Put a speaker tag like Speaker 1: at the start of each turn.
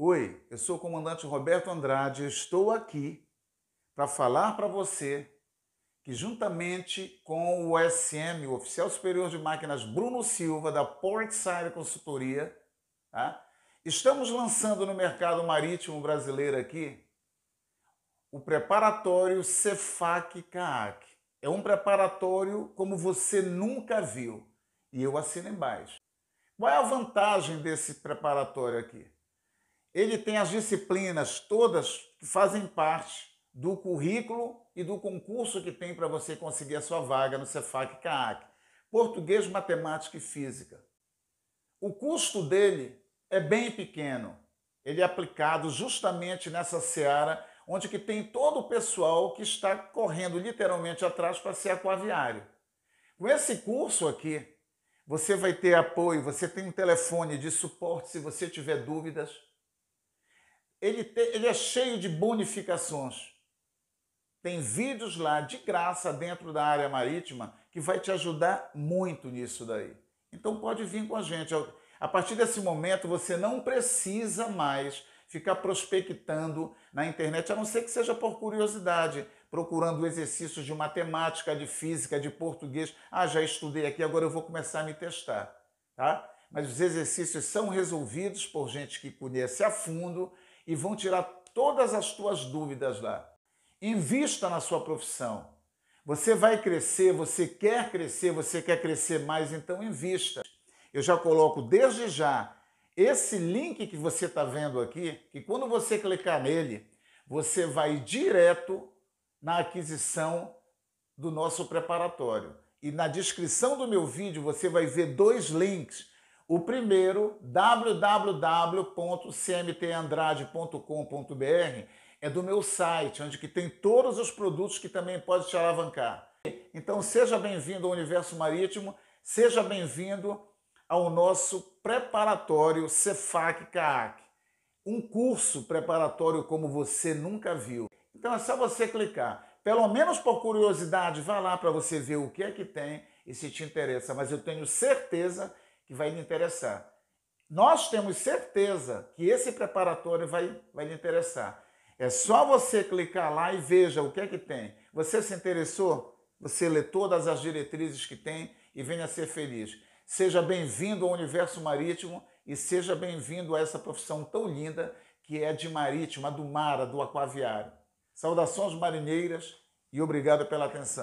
Speaker 1: Oi, eu sou o comandante Roberto Andrade, estou aqui para falar para você que juntamente com o SM, o Oficial Superior de Máquinas Bruno Silva da Portside Consultoria, tá? estamos lançando no mercado marítimo brasileiro aqui o preparatório Cefac CAAC. É um preparatório como você nunca viu e eu assino embaixo. Qual é a vantagem desse preparatório aqui? ele tem as disciplinas todas que fazem parte do currículo e do concurso que tem para você conseguir a sua vaga no Cefac CAAC. Português, matemática e física. O custo dele é bem pequeno. Ele é aplicado justamente nessa seara onde que tem todo o pessoal que está correndo literalmente atrás para ser aquaviário. Com esse curso aqui, você vai ter apoio, você tem um telefone de suporte se você tiver dúvidas ele, te, ele é cheio de bonificações. Tem vídeos lá de graça dentro da área marítima que vai te ajudar muito nisso daí. Então pode vir com a gente. A partir desse momento você não precisa mais ficar prospectando na internet, a não ser que seja por curiosidade, procurando exercícios de matemática, de física, de português. Ah, já estudei aqui, agora eu vou começar a me testar, tá? Mas os exercícios são resolvidos por gente que conhece a fundo, e vão tirar todas as tuas dúvidas lá. Invista na sua profissão. Você vai crescer, você quer crescer, você quer crescer mais, então invista. Eu já coloco desde já esse link que você está vendo aqui, que quando você clicar nele, você vai direto na aquisição do nosso preparatório. E na descrição do meu vídeo você vai ver dois links o primeiro, www.cmtandrade.com.br, é do meu site, onde que tem todos os produtos que também pode te alavancar. Então seja bem-vindo ao Universo Marítimo, seja bem-vindo ao nosso preparatório Cefac CAAC, um curso preparatório como você nunca viu. Então é só você clicar. Pelo menos por curiosidade, vá lá para você ver o que é que tem e se te interessa, mas eu tenho certeza que vai lhe interessar. Nós temos certeza que esse preparatório vai, vai lhe interessar. É só você clicar lá e veja o que é que tem. Você se interessou? Você lê todas as diretrizes que tem e venha ser feliz. Seja bem-vindo ao universo marítimo e seja bem-vindo a essa profissão tão linda que é de marítima, do mar, do aquaviário. Saudações marinheiras e obrigado pela atenção.